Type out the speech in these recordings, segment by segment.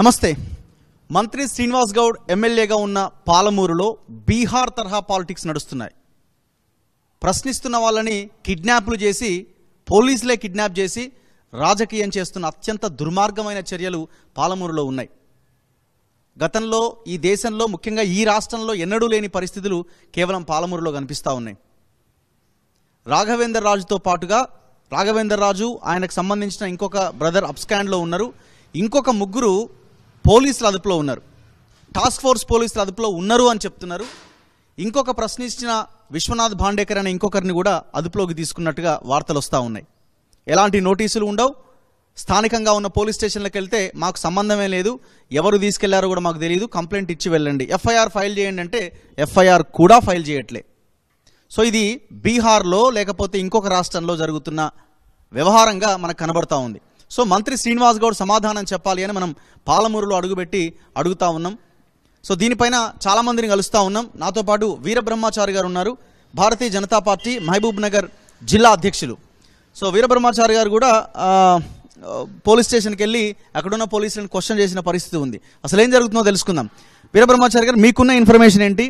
నమస్తే మంత్రి శ్రీనివాస్ గౌడ్ ఎమ్మెల్యేగా ఉన్న పాలమూరులో బీహార్ తరహా పాలిటిక్స్ నడుస్తున్నాయి ప్రశ్నిస్తున్న వాళ్ళని కిడ్నాప్లు చేసి పోలీసులే కిడ్నాప్ చేసి రాజకీయం చేస్తున్న అత్యంత దుర్మార్గమైన చర్యలు పాలమూరులో ఉన్నాయి గతంలో ఈ దేశంలో ముఖ్యంగా ఈ రాష్ట్రంలో ఎన్నడూ లేని పరిస్థితులు కేవలం పాలమూరులో కనిపిస్తూ ఉన్నాయి రాఘవేందర్ రాజుతో పాటుగా రాఘవేందర్ రాజు ఆయనకు సంబంధించిన ఇంకొక బ్రదర్ అప్స్కాండ్లో ఉన్నారు ఇంకొక ముగ్గురు పోలీసులు అదుపులో ఉన్నారు టాస్క్ ఫోర్స్ పోలీసులు అదుపులో ఉన్నారు అని చెప్తున్నారు ఇంకొక ప్రశ్నించిన విశ్వనాథ్ భాండేకర్ అనే ఇంకొకరిని కూడా అదుపులోకి తీసుకున్నట్టుగా వార్తలు వస్తూ ఉన్నాయి ఎలాంటి నోటీసులు ఉండవు స్థానికంగా ఉన్న పోలీస్ స్టేషన్లకు వెళ్తే మాకు సంబంధమే లేదు ఎవరు తీసుకెళ్లారో కూడా మాకు తెలియదు కంప్లైంట్ ఇచ్చి వెళ్ళండి ఎఫ్ఐఆర్ ఫైల్ చేయండి అంటే ఎఫ్ఐఆర్ కూడా ఫైల్ చేయట్లే సో ఇది బీహార్లో లేకపోతే ఇంకొక రాష్ట్రంలో జరుగుతున్న వ్యవహారంగా మనకు కనబడతా ఉంది సో మంత్రి శ్రీనివాస్ గౌడ్ సమాధానం చెప్పాలి అని మనం పాలమూరులో అడుగుపెట్టి అడుగుతా ఉన్నాం సో దీనిపైన చాలామందిని కలుస్తూ ఉన్నాం నాతో పాటు వీరబ్రహ్మాచారి గారు ఉన్నారు భారతీయ జనతా పార్టీ మహబూబ్ నగర్ జిల్లా అధ్యక్షులు సో వీరబ్రహ్మాచారి గారు కూడా పోలీస్ స్టేషన్కి వెళ్ళి అక్కడున్న పోలీసులను క్వశ్చన్ చేసిన పరిస్థితి ఉంది అసలు ఏం జరుగుతుందో తెలుసుకుందాం వీరబ్రహ్మాచారి గారు మీకున్న ఇన్ఫర్మేషన్ ఏంటి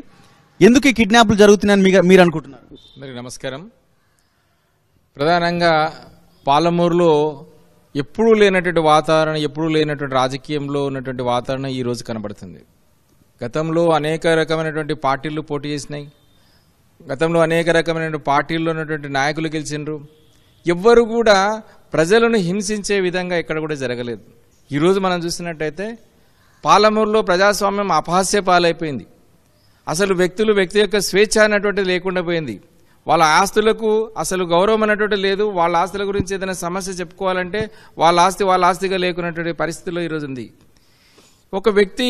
ఎందుకు ఈ కిడ్నాప్లు జరుగుతున్నాయని మీరు అనుకుంటున్నారు నమస్కారం ప్రధానంగా పాలమూరులో ఎప్పుడూ లేనటువంటి వాతావరణం ఎప్పుడూ లేనటువంటి రాజకీయంలో ఉన్నటువంటి వాతావరణం ఈరోజు కనబడుతుంది గతంలో అనేక రకమైనటువంటి పార్టీలు పోటీ చేసినాయి గతంలో అనేక రకమైనటువంటి పార్టీల్లో ఉన్నటువంటి నాయకులు గెలిచినరు ఎవ్వరు కూడా ప్రజలను హింసించే విధంగా ఇక్కడ కూడా జరగలేదు ఈరోజు మనం చూసినట్టయితే పాలమూరులో ప్రజాస్వామ్యం అపహాస్య పాలైపోయింది అసలు వ్యక్తులు వ్యక్తి యొక్క స్వేచ్ఛ అన్నటువంటిది లేకుండా పోయింది వాళ్ళ ఆస్తులకు అసలు గౌరవం అనేటువంటి లేదు వాళ్ళ ఆస్తుల గురించి ఏదైనా సమస్య చెప్పుకోవాలంటే వాళ్ళ ఆస్తి వాళ్ళ ఆస్తిగా లేకున్నటువంటి పరిస్థితిలో ఈరోజు ఉంది ఒక వ్యక్తి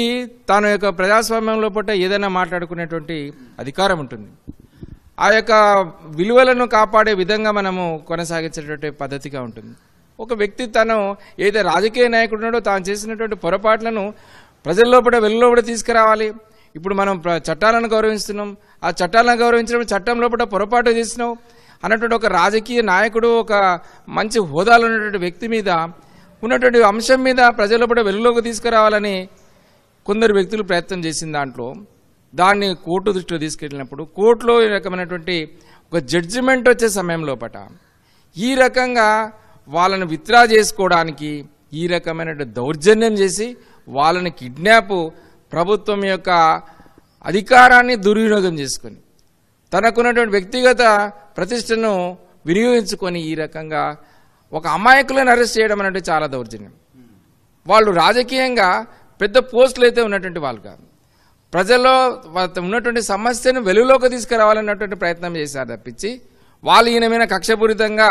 తన యొక్క ప్రజాస్వామ్యంలో పూట ఏదైనా మాట్లాడుకునేటువంటి అధికారం ఉంటుంది ఆ యొక్క విలువలను కాపాడే విధంగా మనము కొనసాగించేటువంటి పద్ధతిగా ఉంటుంది ఒక వ్యక్తి తను ఏదైతే రాజకీయ నాయకుడున్నాడో తాను చేసినటువంటి పొరపాట్లను ప్రజల్లోపట కూడా తీసుకురావాలి ఇప్పుడు మనం చట్టాలను గౌరవిస్తున్నాం ఆ చట్టాలను గౌరవించడం చట్టం లోపల పొరపాటు చేసినావు అన్నటువంటి ఒక రాజకీయ నాయకుడు ఒక మంచి హోదాలో ఉన్నటువంటి వ్యక్తి మీద ఉన్నటువంటి అంశం మీద ప్రజల పట వెలుగులోకి తీసుకురావాలని కొందరు వ్యక్తులు ప్రయత్నం చేసిన దాంట్లో దాన్ని కోర్టు దృష్టిలో తీసుకెళ్ళినప్పుడు కోర్టులో ఈ రకమైనటువంటి ఒక జడ్జిమెంట్ వచ్చే సమయంలోపట ఈ రకంగా వాళ్ళను విత్డ్రా చేసుకోవడానికి ఈ రకమైనటువంటి దౌర్జన్యం చేసి వాళ్ళని కిడ్నాప్ ప్రభుత్వం యొక్క అధికారాన్ని దుర్వినియోగం చేసుకొని తనకున్నటువంటి వ్యక్తిగత ప్రతిష్టను వినియోగించుకొని ఈ రకంగా ఒక అమాయకులను అరెస్ట్ చేయడం అనేది చాలా దౌర్జన్యం వాళ్ళు రాజకీయంగా పెద్ద పోస్టులు అయితే ఉన్నటువంటి వాళ్ళు కాదు ప్రజల్లో ఉన్నటువంటి సమస్యను వెలుగులోకి తీసుకురావాలన్నటువంటి ప్రయత్నం చేశారు తప్పించి వాళ్ళు ఈయన మీద కక్షపూరితంగా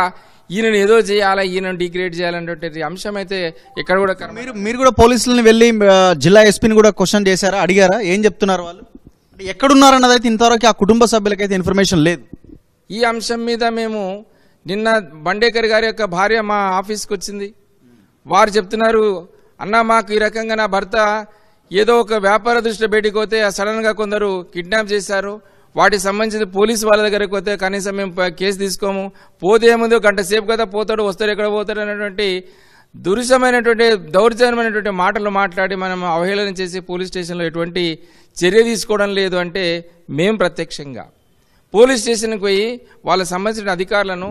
ఈయనను ఏదో చేయాలా ఈయన డిగ్రేడ్ చేయాలనేటువంటి అంశం అయితే ఇక్కడ కూడా మీరు మీరు కూడా పోలీసులను వెళ్ళి జిల్లా ఎస్పీని కూడా క్వశ్చన్ చేశారా అడిగారా ఏం చెప్తున్నారు వాళ్ళు ఎక్కడున్నారన్నది అయితే ఇంతవరకు ఆ కుటుంబ సభ్యులకైతే ఇన్ఫర్మేషన్ లేదు ఈ అంశం మీద మేము నిన్న బండేకర్ గారి యొక్క భార్య మా ఆఫీస్కి వచ్చింది వారు చెప్తున్నారు అన్న మాకు ఈ రకంగా నా భర్త ఏదో ఒక వ్యాపార దృష్టిలో బయటికి పోతే సడన్గా కొందరు కిడ్నాప్ చేశారు వాటికి సంబంధించి పోలీసు వాళ్ళ దగ్గరకు పోతే కనీసం మేము కేసు తీసుకోము పోతే ఏముందో గంట సేపు కదా పోతాడు వస్తాడు ఎక్కడ పోతాడు అనేటువంటి దురుసమైనటువంటి దౌర్జన్యమైనటువంటి మాటలు మాట్లాడి మనం అవహేళన చేసి పోలీస్ స్టేషన్లో ఎటువంటి చర్య తీసుకోవడం లేదు అంటే మేము ప్రత్యక్షంగా పోలీస్ స్టేషన్కి పోయి వాళ్ళకు సంబంధించిన అధికారులను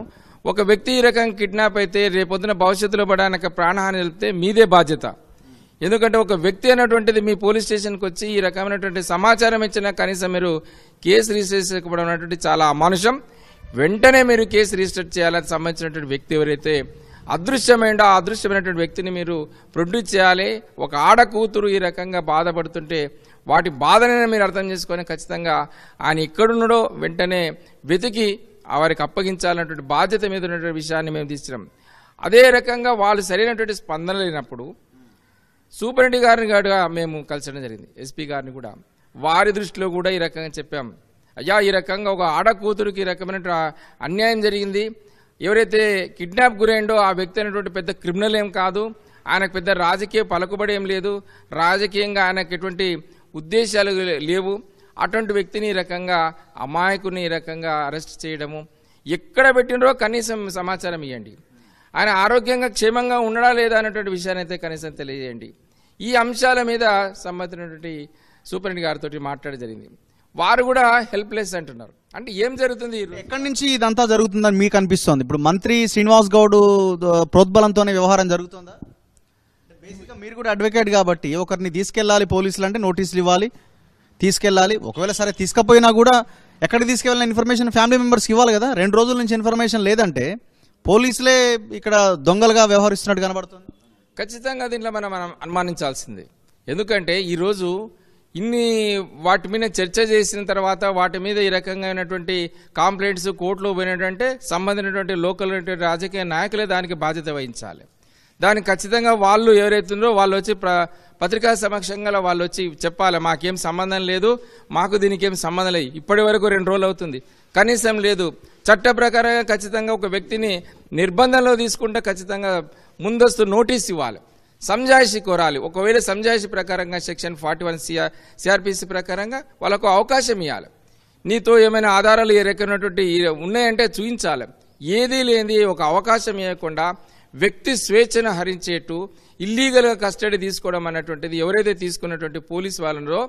ఒక వ్యక్తి ఈ రకంగా కిడ్నాప్ అయితే రేపొద్దున భవిష్యత్తులో పడానికి ప్రాణహాని తెలిపితే మీదే బాధ్యత ఎందుకంటే ఒక వ్యక్తి అనేటువంటిది మీ పోలీస్ స్టేషన్కి వచ్చి ఈ రకమైనటువంటి సమాచారం ఇచ్చిన కనీసం మీరు కేసు రిజిస్టర్ చేయకపోవడం అనేటువంటి చాలా అమానుషం వెంటనే మీరు కేసు రిజిస్టర్ చేయాలని సంబంధించినటువంటి వ్యక్తి ఎవరైతే అదృశ్యమైన అదృశ్యమైనటువంటి వ్యక్తిని మీరు ప్రొడ్యూస్ చేయాలి ఒక ఆడ కూతురు ఈ రకంగా బాధపడుతుంటే వాటి బాధనైనా మీరు అర్థం చేసుకొని ఖచ్చితంగా ఆయన ఎక్కడున్నాడో వెంటనే వెతికి వారికి అప్పగించాలన్నటువంటి బాధ్యత మీద ఉన్నటువంటి విషయాన్ని మేము తీసినాం అదే రకంగా వాళ్ళు సరైనటువంటి స్పందన లేనప్పుడు సూపరింటి గారిని కూడా మేము కలిసడం జరిగింది ఎస్పీ గారిని కూడా వారి దృష్టిలో కూడా ఈ రకంగా చెప్పాం అయ్యా ఈ రకంగా ఒక ఆడ ఈ రకమైన అన్యాయం జరిగింది ఎవరైతే కిడ్నాప్ గురైండో ఆ వ్యక్తి అనేటువంటి పెద్ద క్రిమినల్ ఏం కాదు ఆయనకు పెద్ద రాజకీయ పలుకుబడి ఏం లేదు రాజకీయంగా ఆయనకు ఎటువంటి ఉద్దేశాలు లేవు అటువంటి వ్యక్తిని ఈ రకంగా అమాయకుని ఈ రకంగా అరెస్ట్ చేయడము ఎక్కడ పెట్టినరో కనీసం సమాచారం ఇవ్వండి ఆయన ఆరోగ్యంగా క్షేమంగా ఉండడా లేదా అనేటువంటి విషయాన్ని అయితే కనీసం తెలియజేయండి ఈ అంశాల మీద సంబంధించినటువంటి సూపరింట్ గారితో మాట్లాడ జరిగింది వారు కూడా హెల్ప్లెస్ అంటున్నారు అంటే ఏం జరుగుతుంది ఎక్కడి నుంచి ఇదంతా జరుగుతుందని మీకు అనిపిస్తుంది ఇప్పుడు మంత్రి శ్రీనివాస్ గౌడ్ ప్రోద్బలంతోనే వ్యవహారం జరుగుతుందా బేసిక్గా మీరు కూడా అడ్వకేట్ కాబట్టి ఒకరిని తీసుకెళ్ళాలి పోలీసులు అంటే నోటీసులు ఇవ్వాలి తీసుకెళ్ళాలి ఒకవేళ సరే తీసుకపోయినా కూడా ఎక్కడికి తీసుకెళ్ళిన ఇన్ఫర్మేషన్ ఫ్యామిలీ మెంబర్స్కి ఇవ్వాలి కదా రెండు రోజుల నుంచి ఇన్ఫర్మేషన్ లేదంటే పోలీసులే ఇక్కడ దొంగలుగా వ్యవహరిస్తున్నట్టు కనబడుతుంది ఖచ్చితంగా దీంట్లో మనం మనం అనుమానించాల్సిందే ఎందుకంటే ఈరోజు ఇన్ని వాటి మీద చర్చ చేసిన తర్వాత వాటి మీద ఈ రకంగానటువంటి కాంప్లైంట్స్ కోర్టులో పోయినటువంటి సంబంధించినటువంటి లోకల్ రాజకీయ నాయకులే దానికి బాధ్యత వహించాలి దానికి ఖచ్చితంగా వాళ్ళు ఎవరైతుందో వాళ్ళు వచ్చి పత్రికా సమక్షంగా వాళ్ళు వచ్చి చెప్పాలి మాకేం సంబంధం లేదు మాకు దీనికి ఏం సంబంధం లేదు ఇప్పటి వరకు రెండు రోజులు అవుతుంది కనీసం లేదు చట్ట ప్రకారంగా ఖచ్చితంగా ఒక వ్యక్తిని నిర్బంధంలో తీసుకుంటే ఖచ్చితంగా ముందస్తు నోటీస్ ఇవ్వాలి సంజాయిషి కోరాలి ఒకవేళ సంజాయిషి ప్రకారంగా section forty one CR CRPC ప్రకారంగా వాళ్ళకు అవకాశం ఇవ్వాలి నీతో ఏమైనా ఆధారాలు రకమైనటువంటి ఉన్నాయంటే చూపించాలి ఏదీ లేని ఒక అవకాశం ఇవ్వకుండా వ్యక్తి స్వేచ్ఛను హరించేటు ఇల్లీగల్గా కస్టడీ తీసుకోవడం అన్నటువంటిది ఎవరైతే తీసుకున్నటువంటి పోలీస్ వాళ్ళనో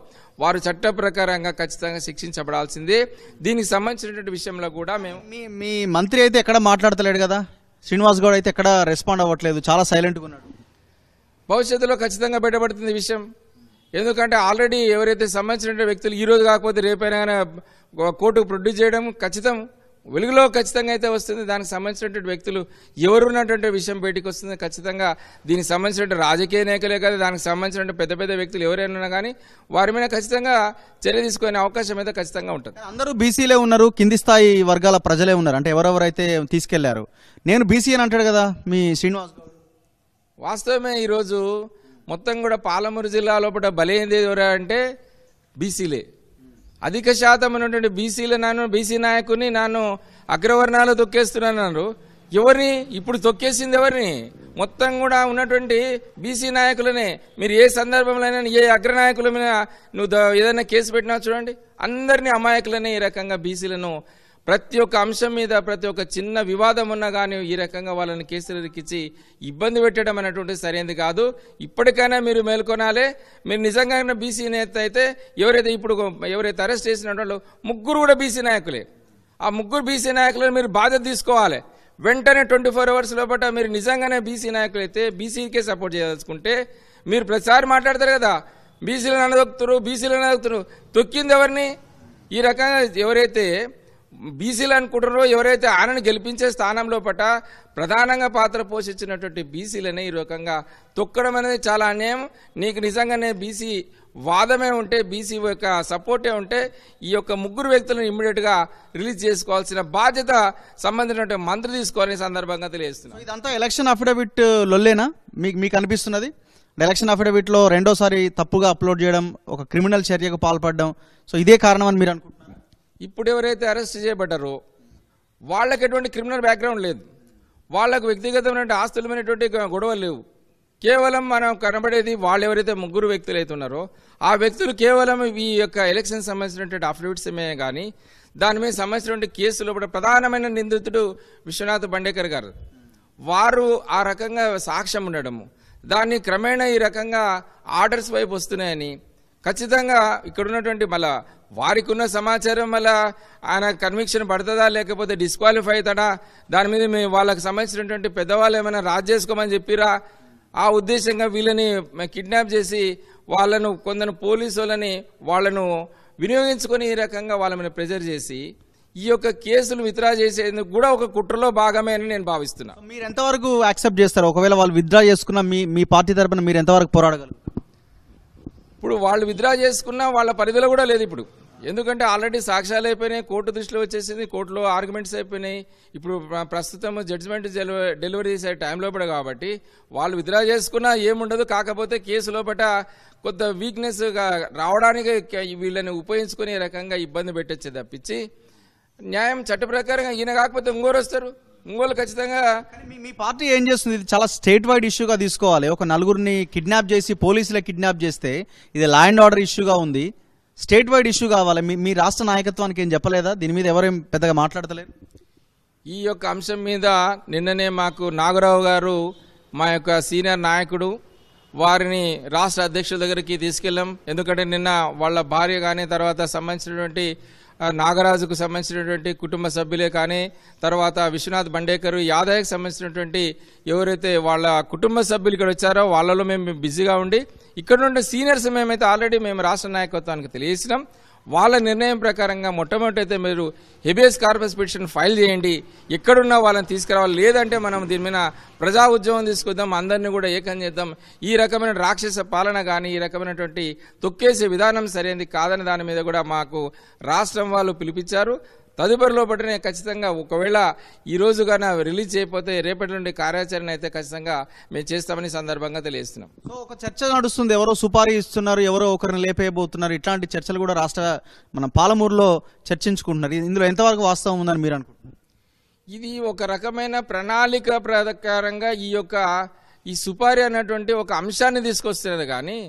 వారు చట్ట ప్రకారంగా ఖచ్చితంగా శిక్షించబడాల్సిందే దీనికి సంబంధించినటువంటి విషయంలో కూడా మేము మీ మీ మంత్రి అయితే ఎక్కడ మాట్లాడతలేడు కదా శ్రీనివాస్ గౌడ్ అయితే ఎక్కడ రెస్పాండ్ అవ్వట్లేదు చాలా సైలెంట్గా ఉన్నాడు భవిష్యత్తులో ఖచ్చితంగా బయటపడుతుంది విషయం ఎందుకంటే ఆల్రెడీ ఎవరైతే సంబంధించినటువంటి వ్యక్తులు ఈరోజు కాకపోతే రేపైనా కోర్టుకు ప్రొడ్యూస్ చేయడం ఖచ్చితం వెలుగులో ఖచ్చితంగా అయితే వస్తుంది దానికి సంబంధించినటువంటి వ్యక్తులు ఎవరు ఉన్నటువంటి విషయం బయటికి వస్తుంది ఖచ్చితంగా దీనికి సంబంధించినటువంటి రాజకీయ నాయకులే కాదు దానికి సంబంధించిన పెద్ద పెద్ద వ్యక్తులు ఎవరైనా కానీ వారి మీద ఖచ్చితంగా చర్య తీసుకునే అవకాశం అయితే ఖచ్చితంగా ఉంటుంది అందరూ బీసీలే ఉన్నారు కింది స్థాయి వర్గాల ప్రజలే ఉన్నారు అంటే ఎవరెవరైతే తీసుకెళ్లారు నేను బీసీ అని అంటాడు కదా మీ శ్రీనివాస్ వాస్తవమే ఈరోజు మొత్తం కూడా పాలమూరు జిల్లా లోపల బలైంది అంటే బీసీలే అధిక శాతం ఉన్నటువంటి బీసీల నాను బీసీ నాయకుని నాను అగ్రవర్ణాలు తొక్కేస్తున్నాను ఎవరిని ఇప్పుడు తొక్కేసింది ఎవరిని మొత్తం కూడా ఉన్నటువంటి బీసీ నాయకులనే మీరు ఏ సందర్భంలోనైనా ఏ అగ్రనాయకుల మీద నువ్వు ఏదైనా కేసు పెట్టినా చూడండి అందరినీ అమాయకులనే ఈ రకంగా బీసీలను ప్రతి ఒక్క అంశం మీద ప్రతి ఒక్క చిన్న వివాదం ఉన్నా కానీ ఈ రకంగా వాళ్ళని కేసులు ఇబ్బంది పెట్టడం అనేటువంటిది సరైనది కాదు ఇప్పటికైనా మీరు మేల్కొనాలి మీరు నిజంగానే బీసీ నేత అయితే ఎవరైతే ఇప్పుడు ఎవరైతే అరెస్ట్ చేసిన వాళ్ళు ముగ్గురు కూడా బీసీ నాయకులే ఆ ముగ్గురు బీసీ నాయకులను మీరు బాధ్యత తీసుకోవాలి వెంటనే ట్వంటీ ఫోర్ అవర్స్ లోపల మీరు నిజంగానే బీసీ నాయకులు అయితే బీసీకే సపోర్ట్ చేయదలుచుకుంటే మీరు ప్రతిసారి మాట్లాడతారు కదా బీసీలను అనదొక్కుతారు బీసీలను అనదొక్కుతారు తొక్కింది ఎవరిని ఈ రకంగా ఎవరైతే బీసీలు అనుకుంటారో ఎవరైతే ఆయనను గెలిపించే స్థానంలో పట ప్రధానంగా పాత్ర పోషించినటువంటి బీసీలనే ఈ రకంగా తొక్కడం అనేది చాలా అన్యాయం నీకు నిజంగానే బీసీ వాదమే ఉంటే బీసీ యొక్క సపోర్టే ఉంటే ఈ యొక్క ముగ్గురు వ్యక్తులను ఇమ్మీడియట్గా రిలీజ్ చేసుకోవాల్సిన బాధ్యత సంబంధించిన మంత్రి తీసుకోవాలని సందర్భంగా తెలియజేస్తున్నాను ఇదంతా ఎలక్షన్ అఫిడవిట్ uh, లొల్లేనా మీకు మీకు అనిపిస్తున్నది ఎలక్షన్ అఫిడవిట్లో రెండోసారి తప్పుగా అప్లోడ్ చేయడం ఒక క్రిమినల్ చర్యకు పాల్పడడం సో ఇదే కారణం అని మీరు అనుకుంటున్నారు ఇప్పుడు ఎవరైతే అరెస్ట్ చేయబడ్డారో వాళ్ళకి ఎటువంటి క్రిమినల్ బ్యాక్గ్రౌండ్ లేదు వాళ్ళకు వ్యక్తిగతమైనటువంటి ఆస్తులమైనటువంటి గొడవలు లేవు కేవలం మనం కనబడేది వాళ్ళు ఎవరైతే ముగ్గురు వ్యక్తులు అవుతున్నారో ఆ వ్యక్తులు కేవలం ఈ యొక్క ఎలక్షన్ సంబంధించినటువంటి అఫిడవిట్స్ ఏమే కానీ దాని మీద సంబంధించినటువంటి కేసులో కూడా ప్రధానమైన నిందితుడు విశ్వనాథ్ బండేకర్ గారు వారు ఆ రకంగా సాక్ష్యం ఉండడము దాన్ని క్రమేణా ఈ రకంగా ఆర్డర్స్ వైపు వస్తున్నాయని ఖచ్చితంగా ఇక్కడ ఉన్నటువంటి మళ్ళా వారికి ఉన్న సమాచారం వల్ల ఆయన కన్విక్షన్ పడుతుందా లేకపోతే డిస్క్వాలిఫై అవుతాడా దాని మీద మేము వాళ్ళకి సంబంధించినటువంటి పెద్దవాళ్ళు ఏమైనా రాజ్ చేసుకోమని చెప్పిరా ఆ ఉద్దేశంగా వీళ్ళని కిడ్నాప్ చేసి వాళ్ళను కొందరు పోలీసు వాళ్ళని వాళ్ళను వినియోగించుకొని ఈ రకంగా వాళ్ళ ప్రెజర్ చేసి ఈ యొక్క కేసులు విత్డ్రా చేసేందుకు కూడా ఒక కుట్రలో భాగమే అని నేను భావిస్తున్నాను మీరు ఎంతవరకు యాక్సెప్ట్ చేస్తారు ఒకవేళ వాళ్ళు విత్డ్రా చేసుకున్న మీ మీ పార్టీ తరఫున మీరు ఎంతవరకు పోరాడగలరు ఇప్పుడు వాళ్ళు విత్డ్రా చేసుకున్నా వాళ్ళ పరిధిలో కూడా లేదు ఇప్పుడు ఎందుకంటే ఆల్రెడీ సాక్ష్యాలు అయిపోయినాయి కోర్టు దృష్టిలో వచ్చేసింది కోర్టులో ఆర్గ్యుమెంట్స్ అయిపోయినాయి ఇప్పుడు ప్రస్తుతం జడ్జిమెంట్ డెలివరీ చేసే టైంలో పడ కాబట్టి వాళ్ళు విత్డ్రా చేసుకున్నా ఏముండదు కాకపోతే కేసు లోపల కొంత వీక్నెస్ రావడానికి వీళ్ళని ఉపయోగించుకునే రకంగా ఇబ్బంది పెట్టొచ్చే తప్పించి న్యాయం చట్ట ప్రకారంగా ఈయన కాకపోతే ఇంకోరు వస్తారు ఇంకోళ్ళు ఖచ్చితంగా మీ పార్టీ ఏం చేస్తుంది ఇది చాలా స్టేట్ వైడ్ ఇష్యూగా తీసుకోవాలి ఒక నలుగురిని కిడ్నాప్ చేసి పోలీసులే కిడ్నాప్ చేస్తే ఇది లా అండ్ ఆర్డర్ ఇష్యూగా ఉంది స్టేట్ వైడ్ ఇష్యూ కావాలి మీ మీ రాష్ట్ర నాయకత్వానికి ఏం చెప్పలేదా దీని మీద ఎవరేం పెద్దగా మాట్లాడతలేరు ఈ యొక్క అంశం మీద నిన్ననే మాకు నాగరావు గారు మా యొక్క సీనియర్ నాయకుడు వారిని రాష్ట్ర అధ్యక్షుల దగ్గరికి తీసుకెళ్ళాం ఎందుకంటే నిన్న వాళ్ళ భార్య కానీ తర్వాత సంబంధించినటువంటి నాగరాజుకు సంబంధించినటువంటి కుటుంబ సభ్యులే కానీ తర్వాత విశ్వనాథ్ బండేకర్ యాదయ్యకు సంబంధించినటువంటి ఎవరైతే వాళ్ళ కుటుంబ సభ్యులు ఇక్కడ వచ్చారో వాళ్ళలో మేము బిజీగా ఉండి ఇక్కడ ఉండే సీనియర్స్ మేమైతే ఆల్రెడీ మేము రాష్ట్ర నాయకత్వానికి తెలియజేసినాం వాళ్ళ నిర్ణయం ప్రకారంగా మొట్టమొదటైతే మీరు హెబియస్ కార్పస్ పిటిషన్ ఫైల్ చేయండి ఎక్కడున్నా వాళ్ళని తీసుకురావాలి లేదంటే మనం దీని మీద ప్రజా ఉద్యమం తీసుకుందాం అందరినీ కూడా ఏకం చేద్దాం ఈ రకమైన రాక్షస పాలన కానీ ఈ రకమైనటువంటి తొక్కేసే విధానం సరైనది కాదని దాని మీద కూడా మాకు రాష్ట్రం వాళ్ళు పిలిపించారు తదుపరి లోపలనే ఖచ్చితంగా ఒకవేళ ఈరోజు కానీ రిలీజ్ చేయకపోతే రేపటి నుండి కార్యాచరణ అయితే ఖచ్చితంగా మేము చేస్తామని సందర్భంగా తెలియజేస్తున్నాం సో ఒక చర్చ నడుస్తుంది ఎవరో సుపారీ ఇస్తున్నారు ఎవరో ఒకరిని లేపేయబోతున్నారు ఇట్లాంటి చర్చలు కూడా రాష్ట్ర మన పాలమూరులో చర్చించుకుంటున్నారు ఇందులో ఎంతవరకు వాస్తవం ఉందని మీరు అనుకుంటున్నారు ఇది ఒక రకమైన ప్రణాళిక ప్రకారంగా ఈ యొక్క ఈ సుపారీ అనేటువంటి ఒక అంశాన్ని తీసుకొస్తున్నది కానీ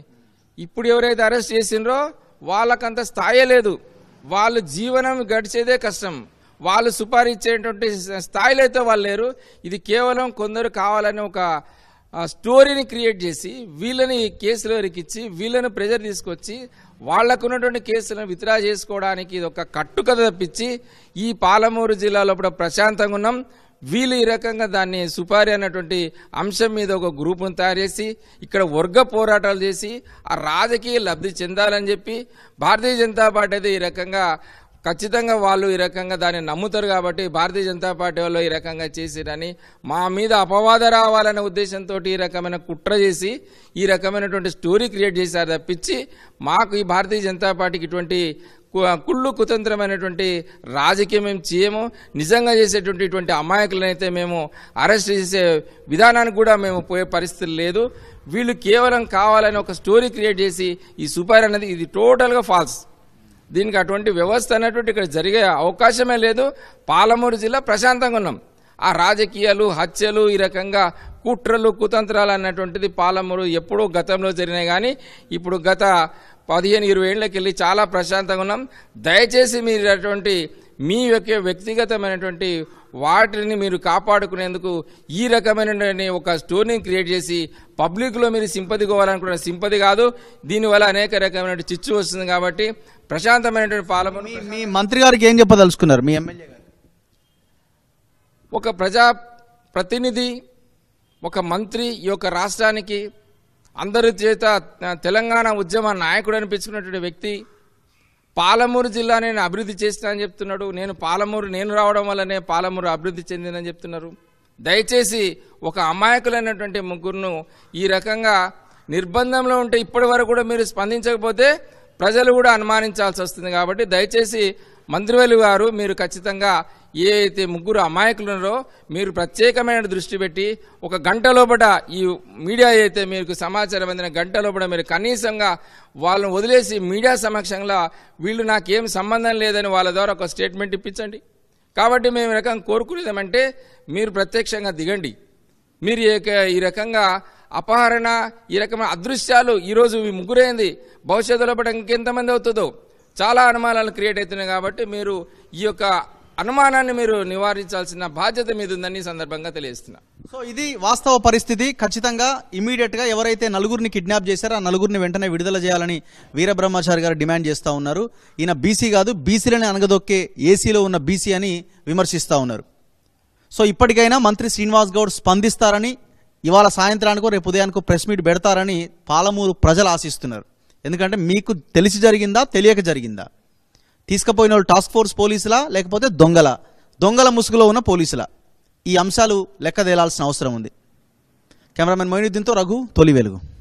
ఇప్పుడు ఎవరైతే అరెస్ట్ చేసినారో వాళ్ళకంత స్థాయే లేదు వాళ్ళు జీవనం గడిచేదే కష్టం వాళ్ళు సుపారిచ్చేటువంటి స్థాయిలో అయితే వాళ్ళు లేరు ఇది కేవలం కొందరు కావాలని ఒక స్టోరీని క్రియేట్ చేసి వీళ్ళని కేసులో ఎరికిచ్చి వీళ్ళని ప్రెజర్ తీసుకొచ్చి ఉన్నటువంటి కేసులను విత్డ్రా చేసుకోవడానికి ఇది ఒక కట్టుకథ తప్పించి ఈ పాలమూరు జిల్లాలో ఇప్పుడు ప్రశాంతంగా ఉన్నాం వీళ్ళు ఈ రకంగా దాన్ని సుపారి అన్నటువంటి అంశం మీద ఒక గ్రూపును తయారు చేసి ఇక్కడ వర్గ పోరాటాలు చేసి ఆ రాజకీయ లబ్ధి చెందాలని చెప్పి భారతీయ జనతా పార్టీ అయితే ఈ రకంగా ఖచ్చితంగా వాళ్ళు ఈ రకంగా దాన్ని నమ్ముతారు కాబట్టి భారతీయ జనతా పార్టీ వాళ్ళు ఈ రకంగా చేసిరని మా మీద అపవాద రావాలనే ఉద్దేశంతో ఈ రకమైన కుట్ర చేసి ఈ రకమైనటువంటి స్టోరీ క్రియేట్ చేశారు తప్పించి మాకు ఈ భారతీయ జనతా పార్టీకి ఇటువంటి కుళ్ళు కుతంత్రమైనటువంటి రాజకీయం మేము చేయము నిజంగా చేసేటువంటి ఇటువంటి అమాయకులనైతే మేము అరెస్ట్ చేసే విధానానికి కూడా మేము పోయే పరిస్థితులు లేదు వీళ్ళు కేవలం కావాలని ఒక స్టోరీ క్రియేట్ చేసి ఈ సుపారి అనేది ఇది టోటల్గా ఫాల్స్ దీనికి అటువంటి వ్యవస్థ అనేటువంటి ఇక్కడ జరిగే అవకాశమే లేదు పాలమూరు జిల్లా ప్రశాంతంగా ఉన్నాం ఆ రాజకీయాలు హత్యలు ఈ రకంగా కుట్రలు కుతంత్రాలు అన్నటువంటిది పాలమూరు ఎప్పుడో గతంలో జరిగినాయి కానీ ఇప్పుడు గత పదిహేను ఇరవై ఏళ్ళకి వెళ్ళి చాలా ప్రశాంతంగా ఉన్నాం దయచేసి మీరు అటువంటి మీ యొక్క వ్యక్తిగతమైనటువంటి వాటిని మీరు కాపాడుకునేందుకు ఈ రకమైన ఒక స్టోరీని క్రియేట్ చేసి పబ్లిక్లో మీరు సింపతి కోవాలనుకున్న సింపతి కాదు దీనివల్ల అనేక రకమైన చిచ్చు వస్తుంది కాబట్టి ప్రశాంతమైనటువంటి పాలన మీ మంత్రి గారికి ఏం చెప్పదలుచుకున్నారు మీ ఎమ్మెల్యే ఒక ప్రజా ప్రతినిధి ఒక మంత్రి ఈ యొక్క రాష్ట్రానికి అందరి చేత తెలంగాణ ఉద్యమ నాయకుడు అనిపించుకున్నటువంటి వ్యక్తి పాలమూరు జిల్లా నేను అభివృద్ధి అని చెప్తున్నాడు నేను పాలమూరు నేను రావడం వల్లనే పాలమూరు అభివృద్ధి చెందిందని చెప్తున్నారు దయచేసి ఒక అమాయకులైనటువంటి ముగ్గురును ఈ రకంగా నిర్బంధంలో ఉంటే ఇప్పటి వరకు కూడా మీరు స్పందించకపోతే ప్రజలు కూడా అనుమానించాల్సి వస్తుంది కాబట్టి దయచేసి మంత్రివేలు గారు మీరు ఖచ్చితంగా ఏ అయితే ముగ్గురు ఉన్నారో మీరు ప్రత్యేకమైన దృష్టి పెట్టి ఒక గంట లోపల ఈ మీడియా అయితే మీకు సమాచారం అందిన గంట లోపల మీరు కనీసంగా వాళ్ళని వదిలేసి మీడియా సమక్షంలో వీళ్ళు నాకేం సంబంధం లేదని వాళ్ళ ద్వారా ఒక స్టేట్మెంట్ ఇప్పించండి కాబట్టి మేము ఈ రకంగా కోరుకునేదేమంటే మీరు ప్రత్యక్షంగా దిగండి మీరు ఈ రకంగా అపహరణ ఈ రకమైన అదృశ్యాలు ఈరోజు ముగ్గురైంది భవిష్యత్తులో పట్ల ఇంకెంతమంది అవుతుందో చాలా అనుమానాలు క్రియేట్ అవుతున్నాయి కాబట్టి మీరు ఈ యొక్క అనుమానాన్ని మీరు నివారించాల్సిన బాధ్యత మీద ఉందని సందర్భంగా తెలియజేస్తున్నా సో ఇది వాస్తవ పరిస్థితి ఖచ్చితంగా ఇమీడియట్ గా ఎవరైతే నలుగురిని కిడ్నాప్ చేశారో ఆ నలుగురిని వెంటనే విడుదల చేయాలని వీరబ్రహ్మచారి గారు డిమాండ్ చేస్తూ ఉన్నారు ఈయన బీసీ కాదు బీసీలని అనగదొక్కే ఏసీలో ఉన్న బీసీ అని విమర్శిస్తూ ఉన్నారు సో ఇప్పటికైనా మంత్రి శ్రీనివాస్ గౌడ్ స్పందిస్తారని ఇవాళ సాయంత్రానికో రేపు ఉదయానికో ప్రెస్ మీట్ పెడతారని పాలమూరు ప్రజలు ఆశిస్తున్నారు ఎందుకంటే మీకు తెలిసి జరిగిందా తెలియక జరిగిందా తీసుకుపోయిన వాళ్ళు టాస్క్ ఫోర్స్ పోలీసులా లేకపోతే దొంగల దొంగల ముసుగులో ఉన్న పోలీసుల ఈ అంశాలు లెక్క తేలాల్సిన అవసరం ఉంది కెమెరామెన్ మొయినుద్దీన్తో రఘు తొలి వెలుగు